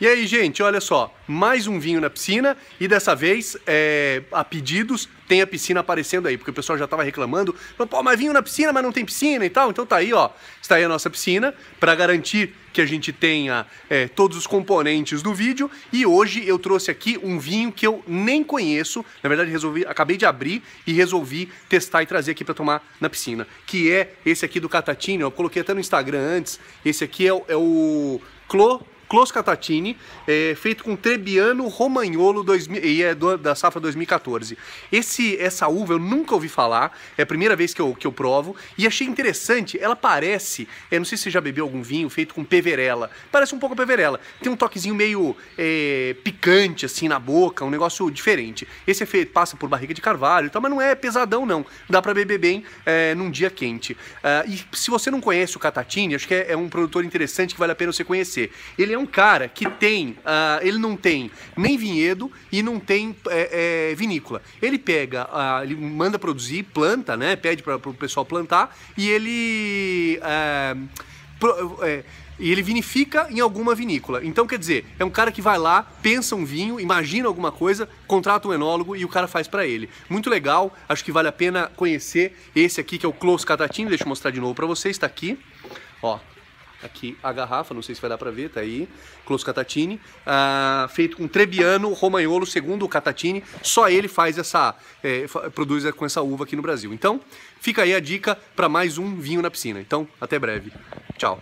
E aí, gente, olha só, mais um vinho na piscina e dessa vez, é, a pedidos, tem a piscina aparecendo aí, porque o pessoal já estava reclamando, pô, mas vinho na piscina, mas não tem piscina e tal. Então tá aí, ó, está aí a nossa piscina para garantir que a gente tenha é, todos os componentes do vídeo. E hoje eu trouxe aqui um vinho que eu nem conheço, na verdade resolvi, acabei de abrir e resolvi testar e trazer aqui para tomar na piscina, que é esse aqui do Catatini. Eu coloquei até no Instagram antes. Esse aqui é, é o Clo. Clos Catatini, é, feito com Trebiano Romagnolo 2000, e é do, da safra 2014. Esse, essa uva eu nunca ouvi falar, é a primeira vez que eu, que eu provo, e achei interessante, ela parece, é, não sei se você já bebeu algum vinho feito com peverela, parece um pouco peverela, tem um toquezinho meio é, picante assim na boca, um negócio diferente. Esse é feito, passa por barriga de carvalho e tal, mas não é pesadão não, dá para beber bem é, num dia quente. Uh, e se você não conhece o Catatini, acho que é, é, um produtor interessante que vale a pena você conhecer. Ele é um cara que tem, uh, ele não tem nem vinhedo e não tem é, é, vinícola. Ele pega, uh, ele manda produzir, planta, né? Pede para o pessoal plantar e ele uh, pro, é, e ele vinifica em alguma vinícola. Então, quer dizer, é um cara que vai lá, pensa um vinho, imagina alguma coisa, contrata um enólogo e o cara faz para ele. Muito legal, acho que vale a pena conhecer esse aqui que é o Close Catatini. Deixa eu mostrar de novo para vocês, está aqui. Ó, aqui a garrafa, não sei se vai dar para ver, tá aí, Close Catatini, ah, feito com Trebiano Romagnolo, segundo o Catatini, só ele faz essa, é, produz com essa uva aqui no Brasil. Então, fica aí a dica para mais um vinho na piscina. Então, até breve. Tchau.